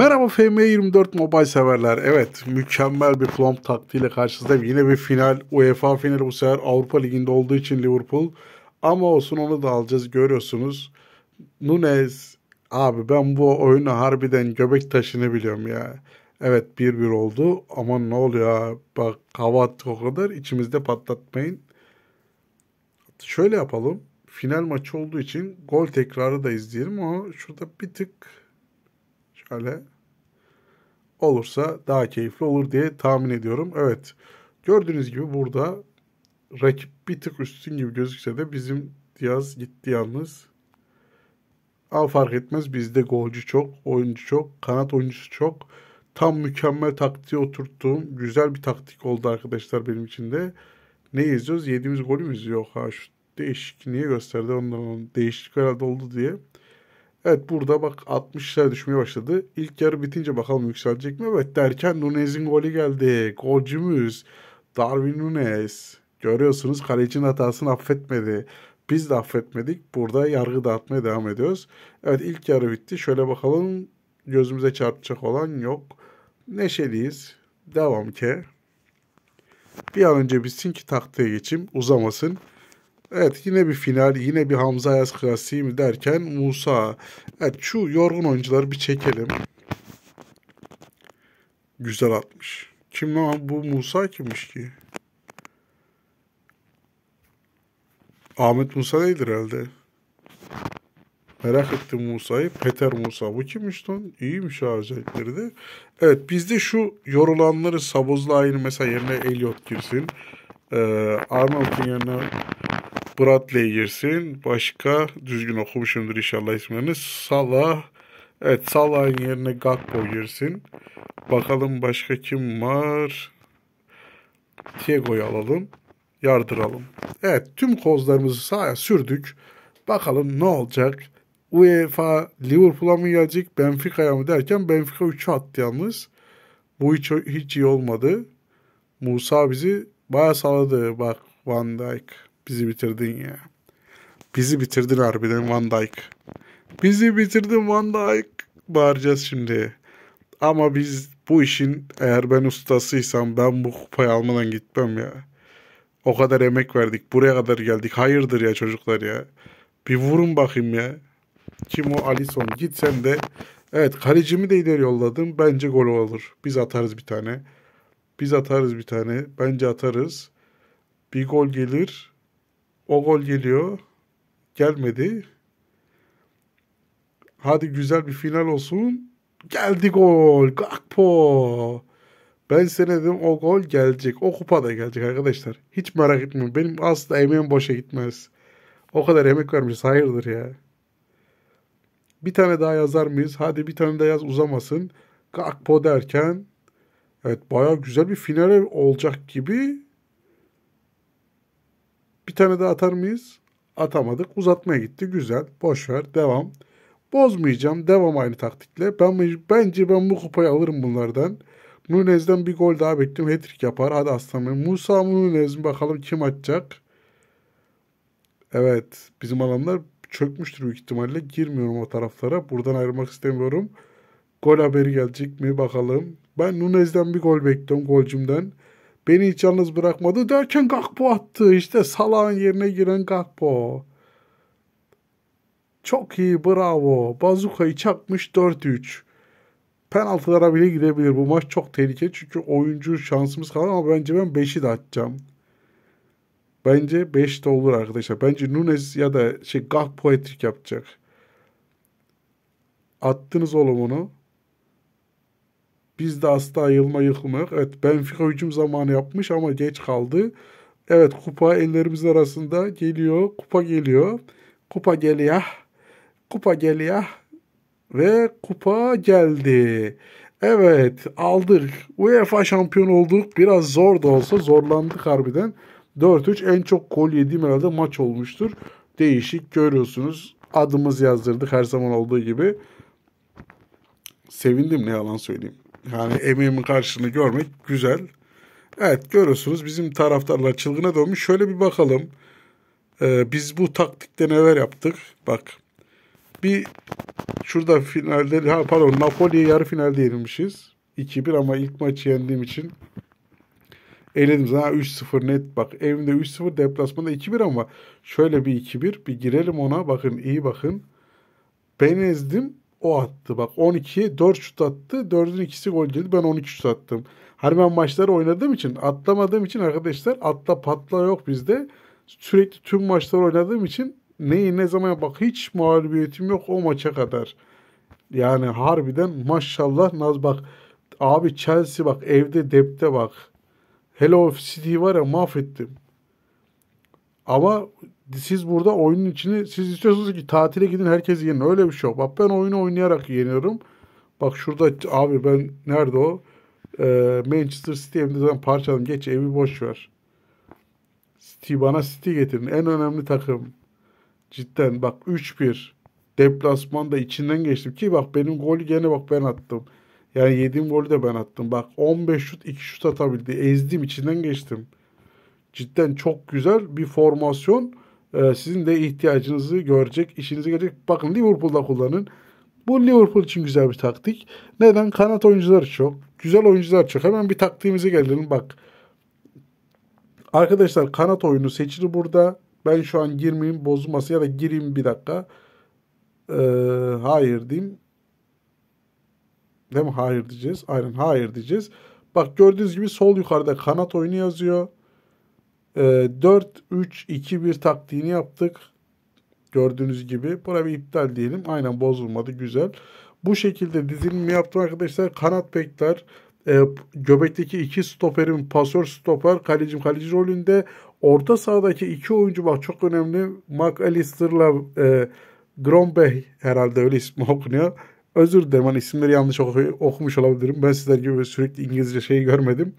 Merhaba FM24 mobil severler. Evet mükemmel bir flomp taktiğiyle karşınızdayım. Yine bir final UEFA finali bu sefer Avrupa Ligi'nde olduğu için Liverpool. Ama olsun onu da alacağız görüyorsunuz. Nunez abi ben bu oyunu harbiden göbek taşını biliyorum ya. Evet 1-1 oldu ama ne oluyor bak hava attık o kadar içimizde patlatmayın. Şöyle yapalım final maçı olduğu için gol tekrarı da izleyelim ama şurada bir tık kale olursa daha keyifli olur diye tahmin ediyorum. Evet gördüğünüz gibi burada rakip bir tık üstün gibi gözükse de bizim Diaz gitti yalnız. Al fark etmez bizde golcü çok, oyuncu çok, kanat oyuncusu çok. Tam mükemmel taktiği oturttuğum güzel bir taktik oldu arkadaşlar benim için de. Ne izliyoruz? Yediğimiz golümüz yok Ha şu değişikliği niye gösterdi? Ondan değişiklik herhalde oldu diye. Evet burada bak 60'a düşmeye başladı. İlk yarı bitince bakalım yükselecek mi? Evet derken Nunez'in golü geldi. Golcümüz Darwin Nunez. Görüyorsunuz kalecinin hatasını affetmedi. Biz de affetmedik. Burada yargı dağıtmaya devam ediyoruz. Evet ilk yarı bitti. Şöyle bakalım gözümüze çarpacak olan yok. Neşeliyiz. Devam ki. Bir an önce bitsin ki tahtaya geçeyim. Uzamasın. Evet yine bir final, yine bir Hamza Ayaz klasiği mi derken Musa. Evet şu yorgun oyuncuları bir çekelim. Güzel atmış. Kim lan bu Musa kimmiş ki? Ahmet Musa değildir herhalde. Merak ettim Musa'yı. Peter Musa. Bu kimmiş lan? İyiymiş ha özellikleri de. Evet bizde şu yorulanları Sabozlu aynı mesela yerine Elliot girsin. Ee, Arnold'un yerine Bradley girsin. Başka düzgün okumuşumdur inşallah ismini. Salah. Evet Salah'ın yerine Gakpo girsin. Bakalım başka kim var? Thiago'yu alalım. Yardıralım. Evet tüm kozlarımızı sahaya sürdük. Bakalım ne olacak? UEFA Liverpool'a mı gelecek Benfica'ya mı derken Benfica 3'ü attı yalnız. Bu hiç, hiç iyi olmadı. Musa bizi baya saladı bak Van Dijk. Bizi bitirdin ya. Bizi bitirdin harbiden Van Dijk. Bizi bitirdin Van Dijk. Bağıracağız şimdi. Ama biz bu işin eğer ben ustasıysam ben bu kupayı almadan gitmem ya. O kadar emek verdik. Buraya kadar geldik. Hayırdır ya çocuklar ya. Bir vurun bakayım ya. Kim o Alison, Git sen de. Evet kalecimi de ileri yolladım. Bence gol olur. Biz atarız bir tane. Biz atarız bir tane. Bence atarız. Bir gol gelir. O gol geliyor. Gelmedi. Hadi güzel bir final olsun. Geldi gol. Gakpo. Ben size dedim o gol gelecek. O kupa da gelecek arkadaşlar. Hiç merak etmeyin. Benim aslında emeğim boşa gitmez. O kadar emek vermişiz. Hayırdır ya. Bir tane daha yazar mıyız? Hadi bir tane daha yaz uzamasın. Gakpo derken evet baya güzel bir final olacak gibi bir tane daha atar mıyız? Atamadık. Uzatmaya gitti. Güzel. Boş ver. Devam. Bozmayacağım. Devam aynı taktikle. Ben bence ben bu kupayı alırım bunlardan. Nunez'den bir gol daha bekliyorum. Hattrick yapar. Hadi aslanım. Musa Nunez Bakalım kim atacak? Evet. Bizim alanlar çökmüştür büyük ihtimalle. Girmiyorum o taraflara. Buradan ayrılmak istemiyorum. Gol haberi gelecek mi bakalım. Ben Nunez'den bir gol bekliyorum golcümden. Beni hiç yalnız bırakmadı derken Gakpo attı. İşte salağın yerine giren Gakpo. Çok iyi bravo. Bazuka'yı çakmış 4-3. Penaltılara bile gidebilir. Bu maç çok tehlikeli çünkü oyuncu şansımız kalır ama bence ben 5'i de atacağım. Bence 5 de olur arkadaşlar. Bence Nunes ya da şey Gakpo etrik yapacak. Attınız oğlum onu. Biz de asla yılma yıkılma yok. Evet Benfica hücum zamanı yapmış ama geç kaldı. Evet kupa ellerimiz arasında geliyor. Kupa geliyor. Kupa geliyor. Kupa geliyor. Ve kupa geldi. Evet aldık. UEFA şampiyon olduk. Biraz zor da olsa zorlandık harbiden. 4-3 en çok gol yediğim herhalde maç olmuştur. Değişik görüyorsunuz. Adımız yazdırdık her zaman olduğu gibi. Sevindim ne yalan söyleyeyim. Yani emeğimin karşılığını görmek güzel. Evet görüyorsunuz bizim taraftarlar çılgına dönmüş. Şöyle bir bakalım. Ee, biz bu taktikte neler yaptık? Bak bir şurada finalde ha pardon Napoli'ye yarı finalde yenilmişiz. 2-1 ama ilk maçı yendiğim için eledim zaten 3-0 net bak evinde 3-0 deplasmanda 2-1 ama şöyle bir 2-1 bir girelim ona bakın iyi bakın. Ben ezdim o attı. Bak 12 4 şut attı. 4'ün ikisi gol girdi. Ben 12 şut attım. Hani ben maçları oynadığım için atlamadığım için arkadaşlar atla patla yok bizde. Sürekli tüm maçları oynadığım için neyi ne zaman bak hiç mağlubiyetim yok o maça kadar. Yani harbiden maşallah Naz bak abi Chelsea bak evde depte bak. Hello City var ya mahvettim. Ama siz burada oyunun içini siz istiyorsunuz ki tatile gidin herkes yenin. Öyle bir şey yok. Bak ben oyunu oynayarak yeniyorum. Bak şurada abi ben nerede o? Ee, Manchester City evimden parçaladım. Geç evi boş ver. City bana City getirin. En önemli takım. Cidden bak 3-1. Deplasmanda içinden geçtim ki bak benim golü gene bak ben attım. Yani yediğim golü de ben attım. Bak 15 şut 2 şut atabildi. Ezdim içinden geçtim cidden çok güzel bir formasyon. Ee, sizin de ihtiyacınızı görecek, işinizi görecek. Bakın Liverpool'da kullanın. Bu Liverpool için güzel bir taktik. Neden? Kanat oyuncuları çok. Güzel oyuncular çok. Hemen bir taktiğimize gelelim bak. Arkadaşlar kanat oyunu seçili burada. Ben şu an girmeyeyim bozulması ya da gireyim bir dakika. Ee, hayır diyeyim. Değil mi? Hayır diyeceğiz. Aynen hayır diyeceğiz. Bak gördüğünüz gibi sol yukarıda kanat oyunu yazıyor. E, ee, 4-3-2-1 taktiğini yaptık. Gördüğünüz gibi. Buna bir iptal diyelim. Aynen bozulmadı. Güzel. Bu şekilde dizilimi yaptım arkadaşlar. Kanat bekler. E, göbekteki iki stoperim, pasör stoper kalecim kaleci rolünde. Orta sahadaki iki oyuncu bak çok önemli. McAllister'la e, Grombey herhalde öyle ismi okunuyor. Özür dilerim hani isimleri yanlış okumuş olabilirim. Ben sizler gibi sürekli İngilizce şeyi görmedim.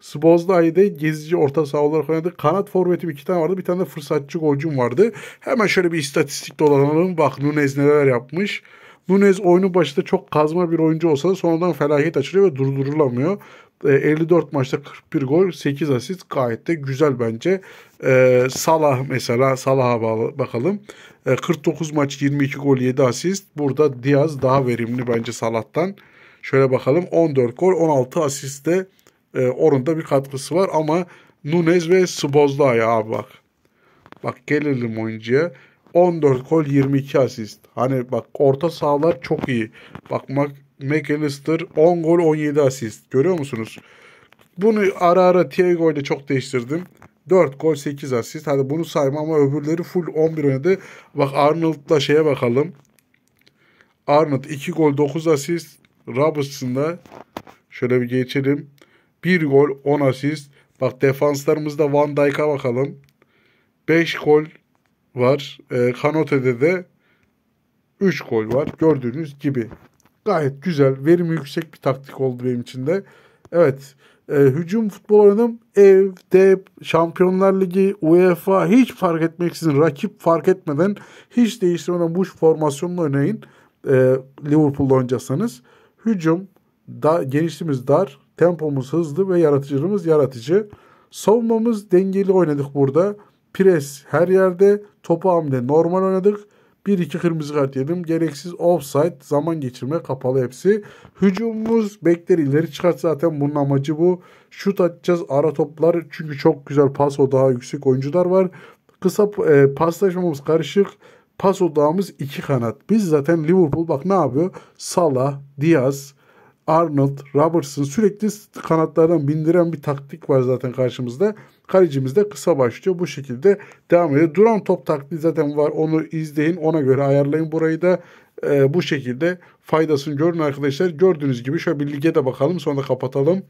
Sbozdai'de gezici orta saha olarak oynadı. Kanat forvetim iki tane vardı. Bir tane de fırsatçı golcüm vardı. Hemen şöyle bir istatistik dolanalım. Bak Nunez neler yapmış. Nunez oyunun başında çok kazma bir oyuncu olsa da sonradan felaket açılıyor ve durdurulamıyor. 54 e, maçta 41 gol, 8 asist gayet de güzel bence. Ee, Salah mesela Salah'a bakalım. Ee, 49 maç 22 gol 7 asist. Burada Diaz daha verimli bence Salah'tan. Şöyle bakalım 14 gol 16 asiste e, ee, orunda bir katkısı var ama Nunez ve ya abi bak. Bak gelelim oyuncuya. 14 gol 22 asist. Hani bak orta sahalar çok iyi. Bak Mac McAllister 10 gol 17 asist. Görüyor musunuz? Bunu ara ara Thiago ile çok değiştirdim. 4 gol 8 asist. Hadi bunu sayma ama öbürleri full 11 oynadı. Bak Arnold'la şeye bakalım. Arnold 2 gol 9 asist. Robertson'da şöyle bir geçelim. 1 gol 10 asist. Bak defanslarımızda Van Dijk'a bakalım. 5 gol var. E, Kanote'de de 3 gol var. Gördüğünüz gibi. Gayet güzel, verimi yüksek bir taktik oldu benim için de. Evet, e, hücum futbol oynadım. evde, dep, Şampiyonlar Ligi, UEFA hiç fark etmeksizin, rakip fark etmeden hiç değiştirmeden bu formasyonla oynayın. E, Liverpool'da oynayacaksanız. Hücum, da, genişliğimiz dar, Tempomuz hızlı ve yaratıcılığımız yaratıcı. Savunmamız dengeli oynadık burada. Pres her yerde. Topu hamle normal oynadık. 1-2 kırmızı kart yedim. Gereksiz offside, zaman geçirme kapalı hepsi. Hücumumuz bekler ileri çıkar zaten bunun amacı bu. Şut atacağız ara toplar çünkü çok güzel pas odağı yüksek oyuncular var. Kısa e, paslaşmamız karışık. Pas odağımız iki kanat. Biz zaten Liverpool bak ne yapıyor? Salah, Diaz, Arnold, Robertson sürekli kanatlardan bindiren bir taktik var zaten karşımızda. Kalecimiz de kısa başlıyor. Bu şekilde devam ediyor. Duran top taktiği zaten var. Onu izleyin. Ona göre ayarlayın burayı da. E, bu şekilde faydasını görün arkadaşlar. Gördüğünüz gibi şöyle bir lige de bakalım. Sonra kapatalım.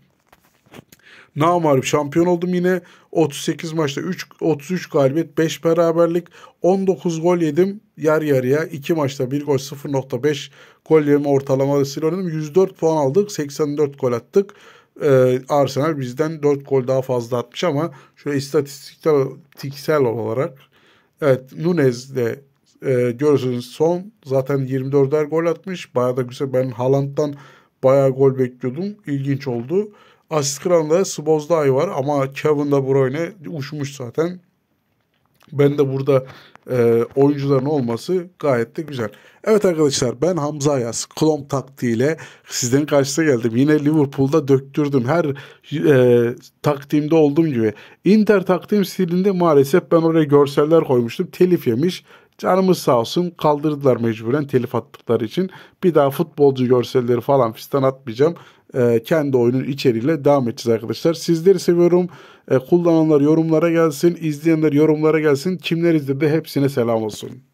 Namarip şampiyon oldum yine. 38 maçta 3 33 galibiyet, 5 beraberlik, 19 gol yedim yer yarıya. 2 maçta 1 gol 0.5 gol yeme ortalamasıyla oynadım. 104 puan aldık, 84 gol attık. Ee, Arsenal bizden 4 gol daha fazla atmış ama şöyle istatistiksel olarak evet Nunez de e, görürsünüz son zaten 24'er gol atmış. Bayağı da güzel. Ben Haaland'dan bayağı gol bekliyordum. İlginç oldu. Asist kralında Sbozday var ama Kevin De Bruyne uçmuş zaten. Ben de burada e, oyuncuların olması gayet de güzel. Evet arkadaşlar ben Hamza Ayas klom taktiğiyle sizlerin karşısına geldim. Yine Liverpool'da döktürdüm. Her e, taktiğimde olduğum gibi. Inter taktiğim stilinde maalesef ben oraya görseller koymuştum. Telif yemiş. Canımız sağ olsun kaldırdılar mecburen telif attıkları için. Bir daha futbolcu görselleri falan fistan atmayacağım. E, kendi oyunun içeriğiyle devam edeceğiz arkadaşlar. Sizleri seviyorum. E, kullananlar yorumlara gelsin. izleyenler yorumlara gelsin. Kimler izledi hepsine selam olsun.